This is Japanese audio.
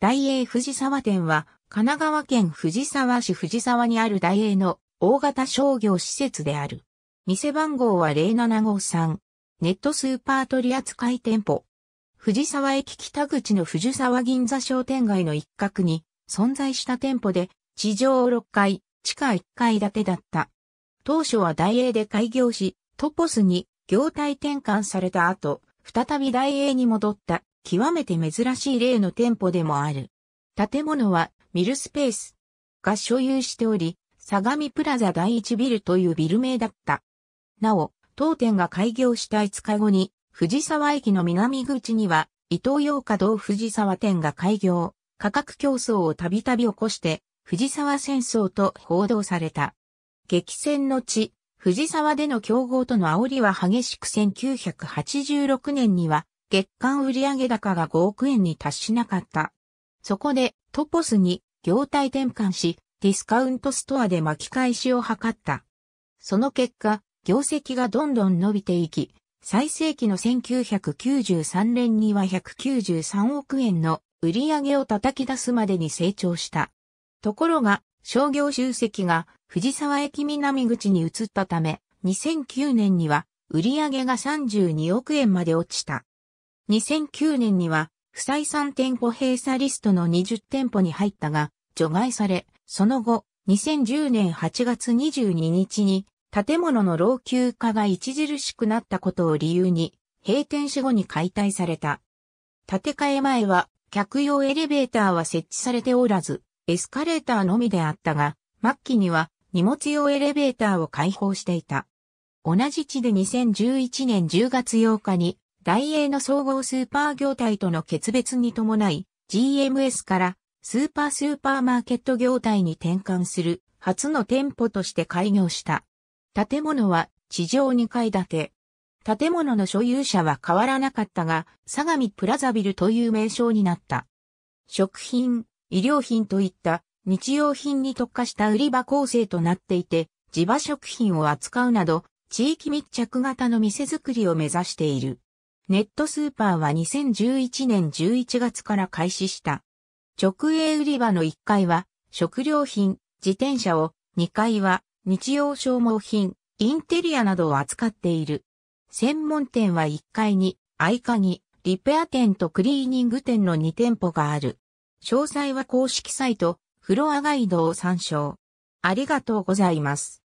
大英藤沢店は、神奈川県藤沢市藤沢にある大英の大型商業施設である。店番号は0 7 5 3ネットスーパー取扱店舗。藤沢駅北口の藤沢銀座商店街の一角に存在した店舗で、地上6階、地下1階建てだった。当初は大英で開業し、トポスに業態転換された後、再び大英に戻った。極めて珍しい例の店舗でもある。建物はミルスペースが所有しており、相模プラザ第一ビルというビル名だった。なお、当店が開業した5日後に、藤沢駅の南口には、伊東洋華堂藤沢店が開業、価格競争をたびたび起こして、藤沢戦争と報道された。激戦の地、藤沢での競合との煽りは激しく1986年には、月間売上高が5億円に達しなかった。そこで、トポスに業態転換し、ディスカウントストアで巻き返しを図った。その結果、業績がどんどん伸びていき、最盛期の1993年には193億円の売上を叩き出すまでに成長した。ところが、商業集積が藤沢駅南口に移ったため、2009年には売上が32億円まで落ちた。2009年には、不採算店舗閉鎖リストの20店舗に入ったが、除外され、その後、2010年8月22日に、建物の老朽化が著しくなったことを理由に、閉店し後に解体された。建て替え前は、客用エレベーターは設置されておらず、エスカレーターのみであったが、末期には荷物用エレベーターを開放していた。同じ地で2011年10月8日に大英の総合スーパー業態との決別に伴い、GMS からスーパースーパーマーケット業態に転換する初の店舗として開業した。建物は地上2階建て。建物の所有者は変わらなかったが、相模プラザビルという名称になった。食品、医療品といった日用品に特化した売り場構成となっていて、地場食品を扱うなど、地域密着型の店づくりを目指している。ネットスーパーは2011年11月から開始した。直営売り場の1階は食料品、自転車を、2階は日用消耗品、インテリアなどを扱っている。専門店は1階に、合鍵、リペア店とクリーニング店の2店舗がある。詳細は公式サイト、フロアガイドを参照。ありがとうございます。